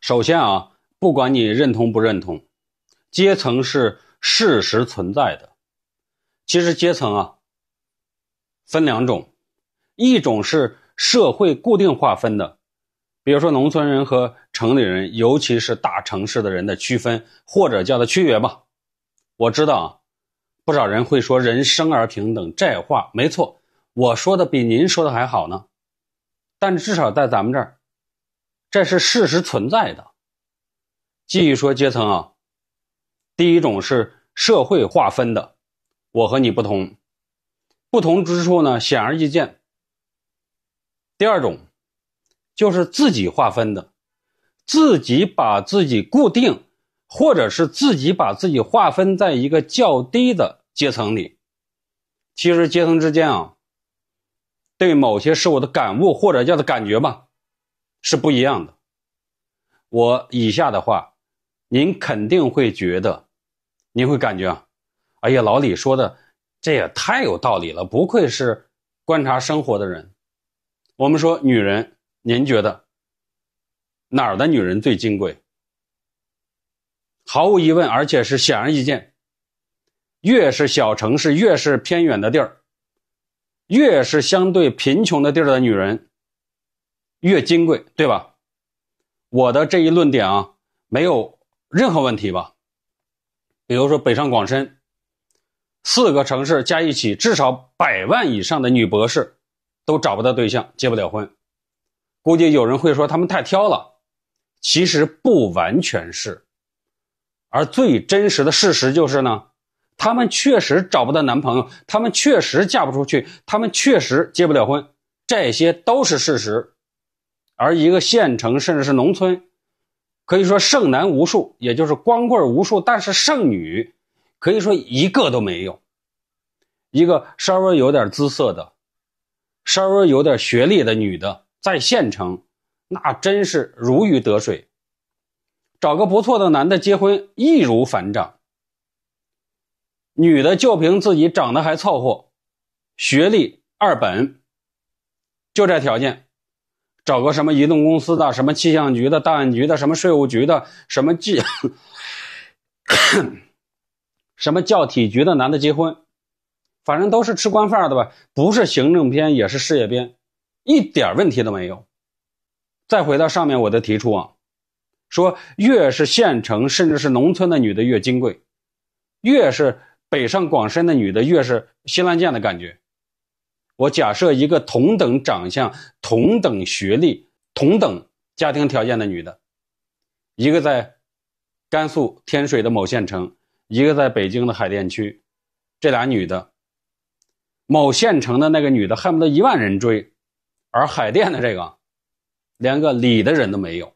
首先啊，不管你认同不认同，阶层是事实存在的。其实阶层啊，分两种，一种是社会固定划分的，比如说农村人和城里人，尤其是大城市的人的区分，或者叫它区别吧。我知道啊，不少人会说人生而平等，这话没错。我说的比您说的还好呢，但至少在咱们这儿。这是事实存在的。继续说阶层啊，第一种是社会划分的，我和你不同，不同之处呢显而易见。第二种就是自己划分的，自己把自己固定，或者是自己把自己划分在一个较低的阶层里。其实阶层之间啊，对某些事物的感悟或者叫做感觉吧。是不一样的。我以下的话，您肯定会觉得，您会感觉啊，哎呀，老李说的，这也太有道理了，不愧是观察生活的人。我们说女人，您觉得哪儿的女人最金贵？毫无疑问，而且是显而易见，越是小城市，越是偏远的地儿，越是相对贫穷的地儿的女人。越金贵，对吧？我的这一论点啊，没有任何问题吧？比如说，北上广深四个城市加一起，至少百万以上的女博士都找不到对象，结不了婚。估计有人会说他们太挑了，其实不完全是。而最真实的事实就是呢，他们确实找不到男朋友，他们确实嫁不出去，他们确实结不了婚，这些都是事实。而一个县城甚至是农村，可以说剩男无数，也就是光棍无数。但是剩女，可以说一个都没有。一个稍微有点姿色的、稍微有点学历的女的，在县城，那真是如鱼得水。找个不错的男的结婚，易如反掌。女的就凭自己长得还凑合，学历二本，就这条件。找个什么移动公司的、什么气象局的、档案局的、什么税务局的、什么计、什么教体局的男的结婚，反正都是吃官饭的吧？不是行政编，也是事业编，一点问题都没有。再回到上面我的提出啊，说越是县城甚至是农村的女的越金贵，越是北上广深的女的越是稀烂贱的感觉。我假设一个同等长相、同等学历、同等家庭条件的女的，一个在甘肃天水的某县城，一个在北京的海淀区，这俩女的，某县城的那个女的恨不得一万人追，而海淀的这个，连个理的人都没有。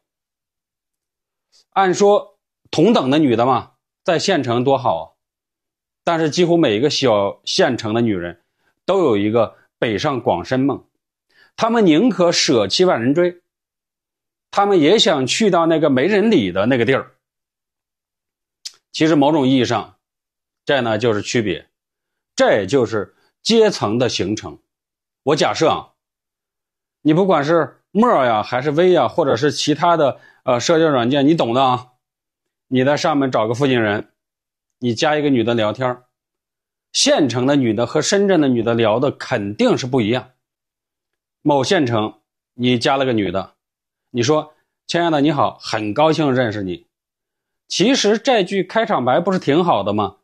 按说同等的女的嘛，在县城多好啊，但是几乎每一个小县城的女人都有一个。北上广深梦，他们宁可舍弃万人追，他们也想去到那个没人理的那个地儿。其实某种意义上，这呢就是区别，这也就是阶层的形成。我假设啊，你不管是陌呀，还是微呀，或者是其他的呃社交软件，你懂的啊，你在上面找个附近人，你加一个女的聊天。县城的女的和深圳的女的聊的肯定是不一样。某县城，你加了个女的，你说：“亲爱的，你好，很高兴认识你。”其实这句开场白不是挺好的吗？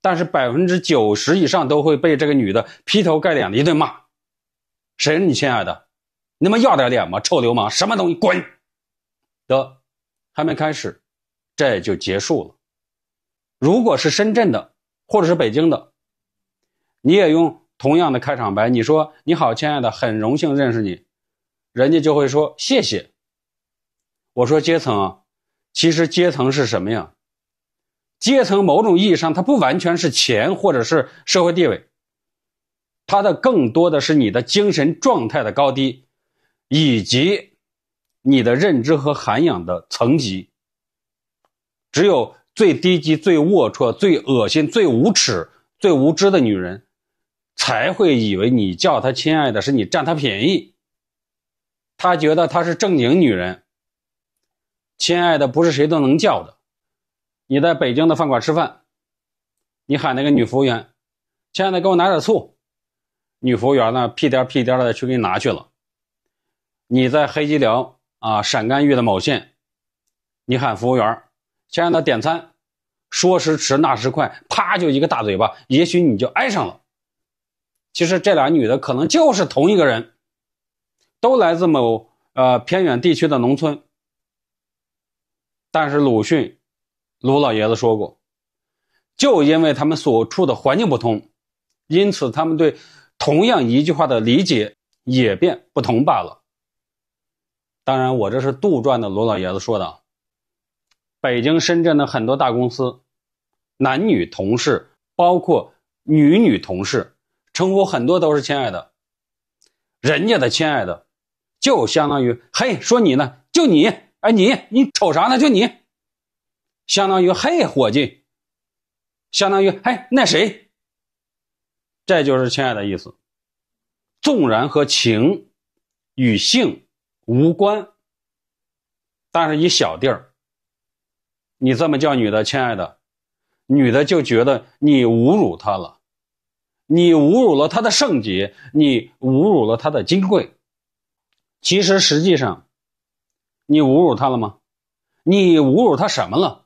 但是百分之九十以上都会被这个女的劈头盖脸的一顿骂：“谁是你亲爱的？你妈要点脸吗？臭流氓，什么东西？滚！”得，还没开始，这就结束了。如果是深圳的。或者是北京的，你也用同样的开场白，你说“你好，亲爱的，很荣幸认识你”，人家就会说“谢谢”。我说阶层啊，其实阶层是什么呀？阶层某种意义上它不完全是钱或者是社会地位，它的更多的是你的精神状态的高低，以及你的认知和涵养的层级。只有。最低级、最龌龊、最恶心、最无耻、最无知的女人，才会以为你叫她“亲爱的”是你占她便宜。她觉得她是正经女人，“亲爱的”不是谁都能叫的。你在北京的饭馆吃饭，你喊那个女服务员，“亲爱的，给我拿点醋。”女服务员呢，屁颠屁颠的去给你拿去了。你在黑吉辽啊，陕甘豫的某县，你喊服务员。先让他点餐，说时迟那时快，啪就一个大嘴巴，也许你就爱上了。其实这俩女的可能就是同一个人，都来自某呃偏远地区的农村。但是鲁迅，鲁老爷子说过，就因为他们所处的环境不同，因此他们对同样一句话的理解也变不同罢了。当然，我这是杜撰的，鲁老爷子说的。北京、深圳的很多大公司，男女同事，包括女女同事，称呼很多都是“亲爱的”，人家的“亲爱的”，就相当于“嘿，说你呢，就你，哎，你，你瞅啥呢，就你”，相当于“嘿，伙计”，相当于“嘿，那谁”，这就是“亲爱的”意思。纵然和情与性无关，但是一小地儿。你这么叫女的，亲爱的，女的就觉得你侮辱她了，你侮辱了她的圣洁，你侮辱了她的金贵。其实实际上，你侮辱她了吗？你侮辱她什么了？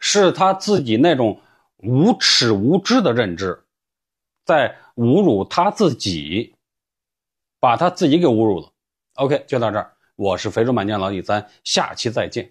是她自己那种无耻无知的认知，在侮辱她自己，把她自己给侮辱了。OK，就到这儿，我是肥猪满江老李咱下期再见。